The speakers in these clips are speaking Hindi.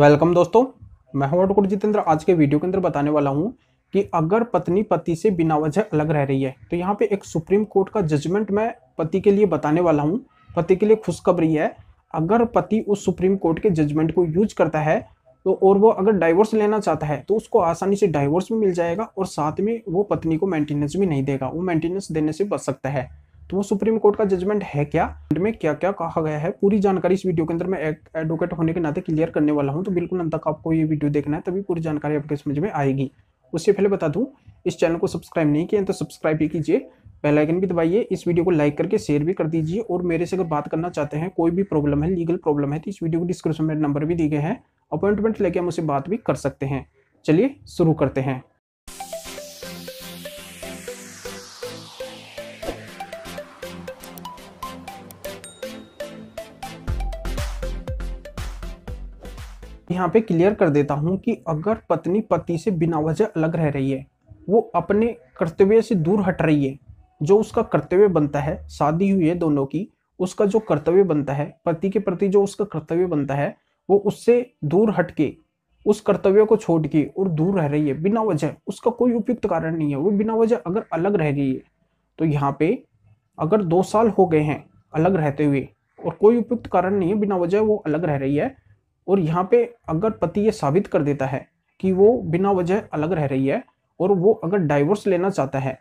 वेलकम दोस्तों मैं हूं डॉक्टर जितेंद्र आज के वीडियो के अंदर बताने वाला हूं कि अगर पत्नी पति से बिना वजह अलग रह रही है तो यहाँ पे एक सुप्रीम कोर्ट का जजमेंट मैं पति के लिए बताने वाला हूँ पति के लिए खुशखबरी है अगर पति उस सुप्रीम कोर्ट के जजमेंट को यूज करता है तो और वो अगर डाइवोर्स लेना चाहता है तो उसको आसानी से डाइवोर्स भी मिल जाएगा और साथ में वो पत्नी को मेंटेनेंस भी नहीं देगा वो मेंटेनेंस देने से बच सकता है तो वो सुप्रीम कोर्ट का जजमेंट है क्या में क्या क्या कहा गया है पूरी जानकारी इस वीडियो के अंदर मैं एडवोकेट होने के नाते क्लियर करने वाला हूँ तो बिल्कुल अंत तक आपको ये वीडियो देखना है तभी पूरी जानकारी आपके समझ में आएगी उससे पहले बता दूँ इस चैनल को सब्सक्राइब नहीं किया तो सब्सक्राइब भी कीजिए बेल आइकन भी दबाइए इस वीडियो को लाइक करके शेयर भी कर दीजिए और मेरे से अगर बात करना चाहते हैं कोई भी प्रॉब्लम है लीगल प्रॉब्लम है तो इस वीडियो को डिस्क्रिप्शन में नंबर भी दिए गए हैं अपॉइंटमेंट लेके हम उसे बात भी कर सकते हैं चलिए शुरू करते हैं यहाँ पे क्लियर कर देता हूँ कि अगर पत्नी पति से बिना वजह अलग रह रही है वो अपने कर्तव्य से दूर हट रही है जो उसका कर्तव्य बनता है शादी हुई है दोनों की उसका जो कर्तव्य बनता है पति के प्रति जो उसका कर्तव्य बनता है वो उससे दूर हट के उस कर्तव्य को छोड़ के और दूर रह रही है बिना वजह उसका कोई उपयुक्त कारण नहीं है वो बिना वजह अगर अलग रह गई है तो यहाँ पे अगर दो साल हो गए हैं अलग रहते हुए और कोई उपयुक्त कारण नहीं है बिना वजह वो अलग रह रही है और यहाँ पे अगर पति ये साबित कर देता है कि वो बिना वजह अलग रह रही है और वो अगर डाइवोर्स लेना चाहता है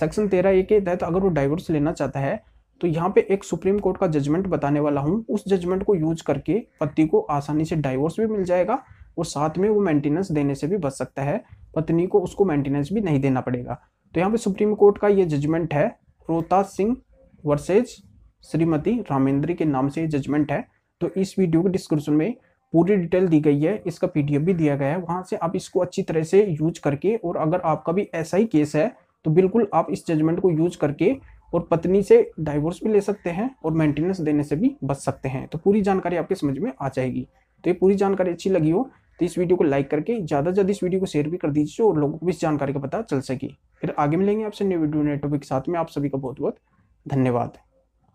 सेक्शन तेरह ए के तहत अगर वो डाइवोर्स लेना चाहता है तो यहाँ पे एक सुप्रीम कोर्ट का जजमेंट बताने वाला हूँ उस जजमेंट को यूज करके पति को आसानी से डाइवोर्स भी मिल जाएगा और साथ में वो मेंटेनेंस देने से भी बच सकता है पत्नी को उसको मेंटेनेंस भी नहीं देना पड़ेगा तो यहाँ पे सुप्रीम कोर्ट का ये जजमेंट है रोहताज सिंह वर्सेज श्रीमती रामेंद्री के नाम से ये जजमेंट है तो इस वीडियो के डिस्क्रिप्शन में पूरी डिटेल दी गई है इसका पी भी दिया गया है वहाँ से आप इसको अच्छी तरह से यूज करके और अगर आपका भी ऐसा ही केस है तो बिल्कुल आप इस जजमेंट को यूज करके और पत्नी से डाइवोर्स भी ले सकते हैं और मेंटेनेंस देने से भी बच सकते हैं तो पूरी जानकारी आपके समझ में आ जाएगी तो ये पूरी जानकारी अच्छी लगी हो तो इस वीडियो को लाइक करके ज़्यादा से ज़्यादा इस वीडियो को शेयर भी कर दीजिए और लोगों को भी इस जानकारी का पता चल सके फिर आगे मिलेंगे आपसे न्यू वीडियो नए टॉपिक के साथ में आप सभी का बहुत बहुत धन्यवाद